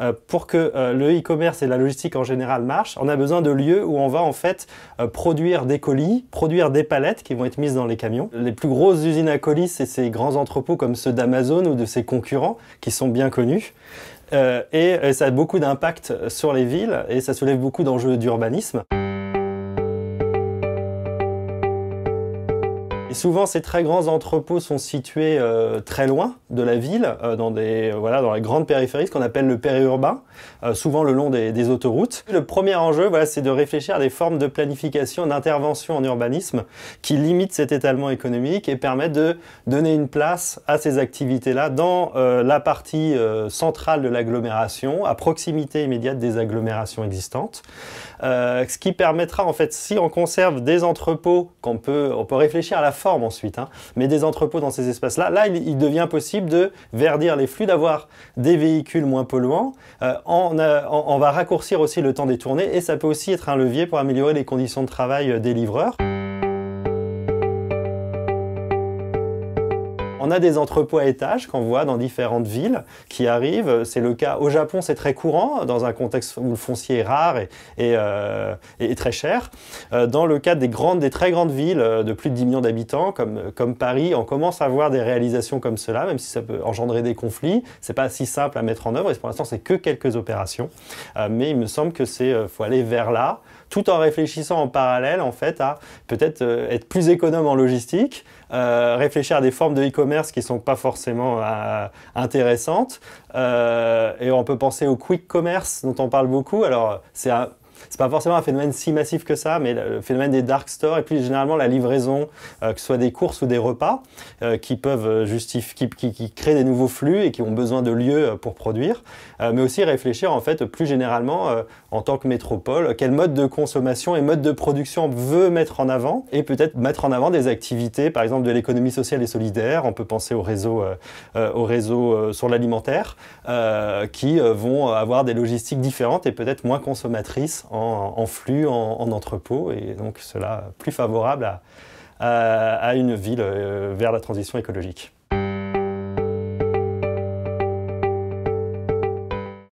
Euh, pour que euh, le e-commerce et la logistique en général marchent, on a besoin de lieux où on va en fait euh, produire des colis, produire des palettes qui vont être mises dans les camions. Les plus grosses usines à colis, c'est ces grands entrepôts comme ceux d'Amazon ou de ses concurrents qui sont bien connus. Et, ça a beaucoup d'impact sur les villes et ça soulève beaucoup d'enjeux d'urbanisme. Et souvent, ces très grands entrepôts sont situés très loin de la ville, euh, dans, des, euh, voilà, dans la grande périphérie, ce qu'on appelle le périurbain, euh, souvent le long des, autoroutes. Le premier enjeu, voilà, c'est de réfléchir à des formes de planification, d'intervention en urbanisme qui limitent cet étalement économique et permettent de donner une place à ces activités-là dans la partie centrale de l'agglomération, à proximité immédiate des agglomérations existantes. ce qui permettra, en fait, si on conserve des entrepôts, qu'on peut, on peut réfléchir à la forme ensuite, hein, mais des entrepôts dans ces espaces-là, là, il devient possible de verdir les flux, d'avoir des véhicules moins polluants. Euh, on va raccourcir aussi le temps des tournées et ça peut aussi être un levier pour améliorer les conditions de travail euh, des livreurs. Mm. On a des entrepôts à étages qu'on voit dans différentes villes qui arrivent. C'est le cas au Japon, c'est très courant dans un contexte où le foncier est rare et, euh, très cher. Euh, dans le cas des grandes, des très grandes villes euh, de plus de 10 millions d'habitants comme, comme Paris, on commence à voir des réalisations comme cela, même si ça peut engendrer des conflits. C'est pas si simple à mettre en œuvre et pour l'instant c'est que quelques opérations. Mais il me semble que c'est faut aller vers là tout en réfléchissant en parallèle en fait à peut-être euh, être plus économe en logistique, euh, réfléchir à des formes de e-commerce qui sont pas forcément euh, intéressantes. et on peut penser au quick commerce dont on parle beaucoup. Alors, c'est un c'est pas forcément un phénomène si massif que ça, mais le phénomène des dark stores et puis généralement la livraison, euh, que ce soit des courses ou des repas, euh, qui peuvent euh, justifier, qui, créent des nouveaux flux et qui ont besoin de lieux pour produire, mais aussi réfléchir en fait plus généralement en tant que métropole, quel mode de consommation et mode de production veut mettre en avant et peut-être mettre en avant des activités, par exemple de l'économie sociale et solidaire. On peut penser aux réseau aux réseaux sur l'alimentaire qui vont avoir des logistiques différentes et peut-être moins consommatrices en, flux, en, entrepôt, et donc cela plus favorable à une ville euh, vers la transition écologique.